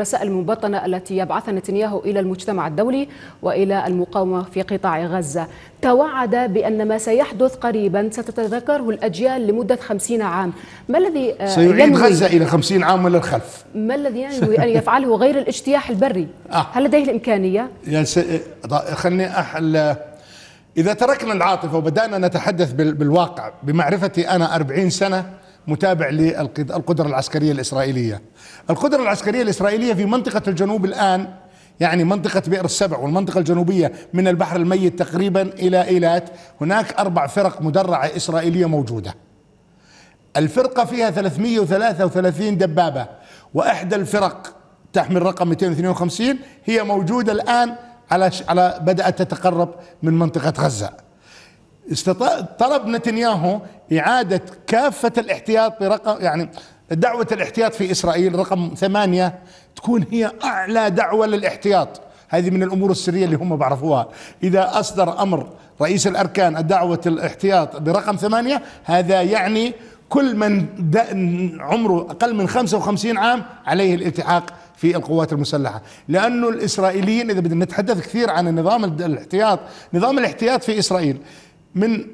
رسائل المبطنة التي يبعثها نتنياهو إلى المجتمع الدولي وإلى المقاومة في قطاع غزة توعد بأن ما سيحدث قريبا ستتذكره الأجيال لمدة خمسين عام ما الذي آه، سيعيد غزة إلى خمسين عام إلى الخلف ما الذي ينوي أن يفعله غير الاجتياح البري آه. هل لديه الإمكانية يعني سي... خلني أحل إذا تركنا العاطفة وبدأنا نتحدث بالواقع بمعرفتي أنا أربعين سنة متابع للقدرة العسكرية الإسرائيلية القدرة العسكرية الإسرائيلية في منطقة الجنوب الآن يعني منطقة بئر السبع والمنطقة الجنوبية من البحر الميت تقريبا إلى إيلات هناك أربع فرق مدرعة إسرائيلية موجودة الفرقة فيها 333 دبابة وإحدى الفرق تحمل رقم 252 هي موجودة الآن على على بدأت تتقرب من منطقة غزة استطاع طلب نتنياهو إعادة كافة الاحتياط برقم يعني دعوة الاحتياط في إسرائيل رقم ثمانية تكون هي أعلى دعوة للاحتياط هذه من الأمور السرية اللي هم بعرفوها إذا أصدر أمر رئيس الأركان دعوة الاحتياط برقم ثمانية هذا يعني كل من عمره أقل من 55 عام عليه الالتحاق في القوات المسلحة لأنه الإسرائيليين إذا بدنا نتحدث كثير عن النظام الاحتياط نظام الاحتياط في إسرائيل من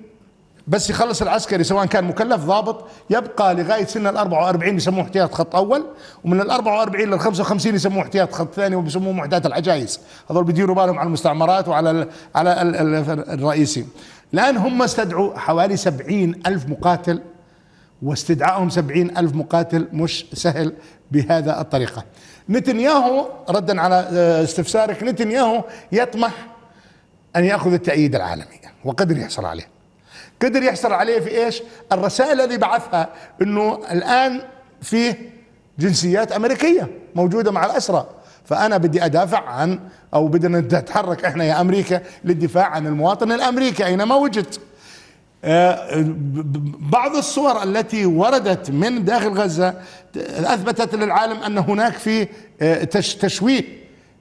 بس يخلص العسكري سواء كان مكلف ضابط يبقى لغايه سن ال 44 يسموه احتياط خط اول ومن ال 44 لل 55 يسموه احتياط خط ثاني وبيسموهم وحدات العجائز هذول بيديروا بالهم على المستعمرات وعلى على الرئيسي الان هم استدعوا حوالي 70 الف مقاتل واستدعائهم 70 الف مقاتل مش سهل بهذا الطريقه نتنياهو ردا على آه، استفسارك نتنياهو يطمح ان ياخذ التأييد العالمي وقدر يحصل عليه قدر يحصل عليه في ايش؟ الرسائل الذي بعثها انه الان فيه جنسيات امريكيه موجوده مع الاسرى فانا بدي ادافع عن او بدنا نتحرك احنا يا امريكا للدفاع عن المواطن الامريكي اينما وجد آه، بعض الصور التي وردت من داخل غزه آه، اثبتت للعالم ان هناك في آه، تشويه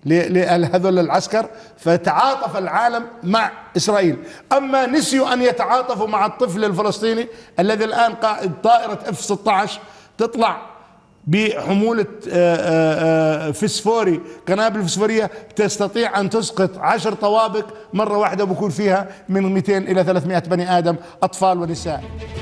لهذول العسكر فتعاطف العالم مع إسرائيل أما نسيوا أن يتعاطفوا مع الطفل الفلسطيني الذي الآن قائد اف F-16 تطلع بحمولة آه، آه، آه، فسفوري قنابل فسفورية تستطيع أن تسقط عشر طوابق مرة واحدة بكون فيها من 200 إلى 300 بني آدم أطفال ونساء